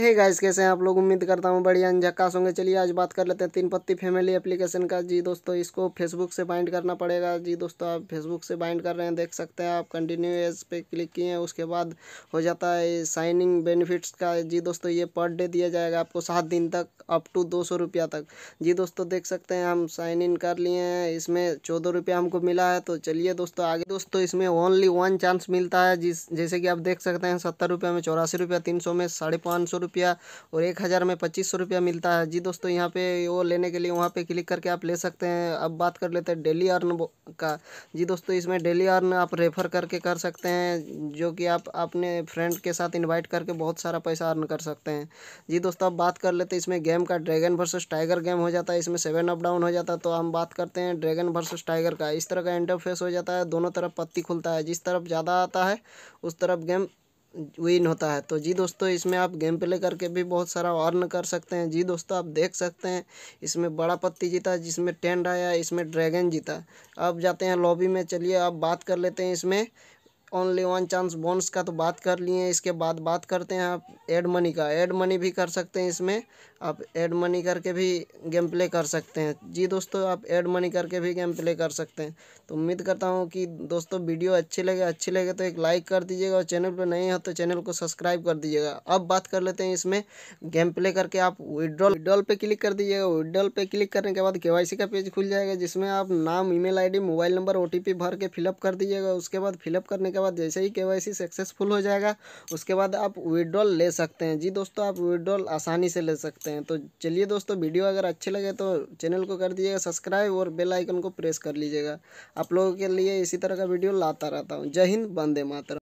hey guys कैसे हैं आप लोग उम्मीद करता हूँ बढ़िया झक्कास होंगे चलिए आज बात कर लेते हैं तीन पत्ती फैमिली एप्लीकेशन का जी दोस्तों इसको फेसबुक से बाइंड करना पड़ेगा जी दोस्तों आप फेसबुक से बाइंड कर रहे हैं देख सकते हैं आप कंटिन्यू एज पे क्लिक किए हैं उसके बाद हो जाता है साइनिंग बेनिफिट्स का जी दोस्तों ये पर डे दिया जाएगा आपको सात दिन तक अप टू दो सौ रुपया तक जी दोस्तों देख सकते हैं हम साइन इन कर लिए हैं इसमें चौदह रुपया हमको मिला है तो चलिए दोस्तों आगे दोस्तों इसमें ओनली वन चांस मिलता है जिस जैसे कि आप देख सकते हैं सत्तर रुपये में चौरासी रुपया तीन सौ में साढ़े पाँच सौ रुपया और एक हज़ार में पच्चीस सौ रुपया मिलता है जी दोस्तों यहाँ पे वो लेने के लिए वहाँ पे क्लिक करके आप ले सकते हैं अब बात कर लेते हैं डेली अर्न का जी दोस्तों इसमें डेली अर्न आप रेफ़र करके कर सकते हैं जो कि आप अपने फ्रेंड के साथ इन्वाइट करके बहुत सारा पैसा अर्न कर सकते हैं जी दोस्तों अब बात कर लेते हैं इसमें गेम का ड्रैगन वर्सेस टाइगर गेम हो जाता है इसमें सेवन अप डाउन हो जाता है तो हम बात करते हैं ड्रैगन वर्सेस टाइगर का इस तरह का इंटरफेस हो जाता है दोनों तरफ पत्ती खुलता है जिस तरफ ज़्यादा आता है उस तरफ गेम विन होता है तो जी दोस्तों इसमें आप गेम प्ले करके भी बहुत सारा अर्न कर सकते हैं जी दोस्तों आप देख सकते हैं इसमें बड़ा पत्ती जीता जिसमें टेंट आया इसमें ड्रैगन जीता अब जाते हैं लॉबी में चलिए अब बात कर लेते हैं इसमें ओनली वन चांस बोनस का तो बात कर लिए इसके बाद बात करते हैं आप एड मनी का एड मनी भी कर सकते हैं इसमें आप एड मनी करके भी गेम प्ले कर सकते हैं जी दोस्तों आप एड मनी करके भी गेम प्ले कर सकते हैं तो उम्मीद करता हूँ कि दोस्तों वीडियो अच्छी लगे अच्छी लगे तो एक लाइक कर दीजिएगा और चैनल पर नहीं हो तो चैनल को सब्सक्राइब कर दीजिएगा अब बात कर लेते हैं इसमें गेम प्ले करके आप विड्रॉल विड्रॉल पर क्लिक कर दीजिएगा विड्रॉल पर क्लिक करने के बाद के का पेज खुल जाएगा जिसमें आप नाम email mobile number OTP भर के फिलअप कर दीजिएगा उसके बाद फिलअप करने के बाद जैसे ही के सक्सेसफुल हो जाएगा उसके बाद आप विड्रॉल ले सकते हैं जी दोस्तों आप विड्रॉल आसानी से ले सकते हैं तो चलिए दोस्तों वीडियो अगर अच्छे लगे तो चैनल को कर दीजिएगा सब्सक्राइब और बेल आइकन को प्रेस कर लीजिएगा आप लोगों के लिए इसी तरह का वीडियो लाता रहता हूँ जय हिंद बंदे मातरम